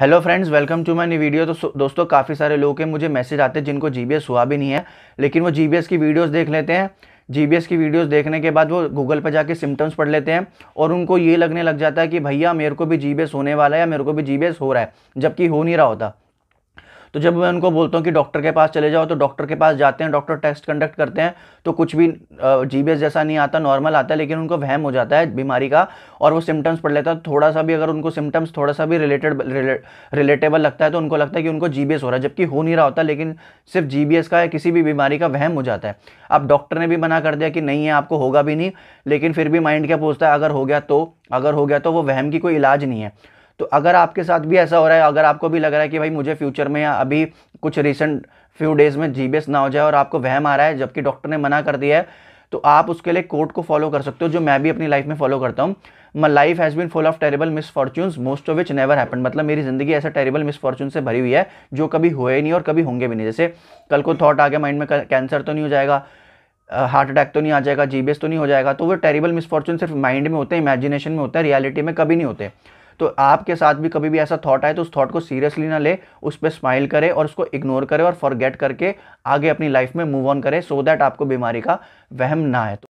hello friends welcome to my new video तो दोस्तों काफ़ी सारे लोग हैं मुझे मैसेज आते हैं जिनको जीबीएस हुआ भी नहीं है लेकिन वो जीबीएस की वीडियोस देख लेते हैं जीबीएस की वीडियोस देखने के बाद वो गूगल पर जाके सिम्टम्स पढ़ लेते हैं और उनको ये लगने लग जाता है कि भैया मेरे को भी एस होने वाला है या मेरे को भी एस हो रहा है जबकि हो नहीं रहा होता तो जब मैं उनको बोलता हूँ कि डॉक्टर के पास चले जाओ तो डॉक्टर के पास जाते हैं डॉक्टर टेस्ट कंडक्ट करते हैं तो कुछ भी जी जैसा नहीं आता नॉर्मल आता है लेकिन उनको वहम हो जाता है बीमारी का और वो सिम्टम्स पड़ लेता है तो थोड़ा सा भी अगर उनको सिम्टम्स थोड़ा सा भी रिलेटेड रिलेटेबल लगता है तो उनको लगता है कि उनको जी हो रहा है जबकि हो नहीं रहा होता लेकिन सिर्फ जी का या किसी भी बीमारी का वहम हो जाता है अब डॉक्टर ने भी मना कर दिया कि नहीं है आपको होगा भी नहीं लेकिन फिर भी माइंड क्या पूछता है अगर हो गया तो अगर हो गया तो वो वहम की कोई इलाज नहीं है तो अगर आपके साथ भी ऐसा हो रहा है अगर आपको भी लग रहा है कि भाई मुझे फ्यूचर में या अभी कुछ रिसेंट फ्यू डेज़ में जी ना हो जाए और आपको वहम आ रहा है जबकि डॉक्टर ने मना कर दिया है तो आप उसके लिए कोर्ट को फॉलो कर सकते हो जो मैं भी अपनी लाइफ में फॉलो करता हूँ my life has been full of terrible misfortunes most of which never happen मतलब मेरी जिंदगी ऐसा टेरेबल मिसफॉर्चून से भरी हुई है जो कभी हुए ही नहीं और कभी होंगे भी नहीं जैसे कल को थॉट आ गया माइंड में कैंसर तो नहीं हो जाएगा हार्ट अटैक तो नहीं आ जाएगा जीबीएस तो नहीं हो जाएगा तो वो टेरेबल मिसफॉर्चून सिर्फ माइंड में होते हैं इमेजिनेशन में होते हैं रियलिटी में कभी नहीं होते तो आपके साथ भी कभी भी ऐसा थॉट आए तो उस थॉट को सीरियसली ना ले उस पर स्माइल करे और उसको इग्नोर करे और फॉरगेट करके आगे अपनी लाइफ में मूव ऑन करे सो दैट आपको बीमारी का वहम ना आए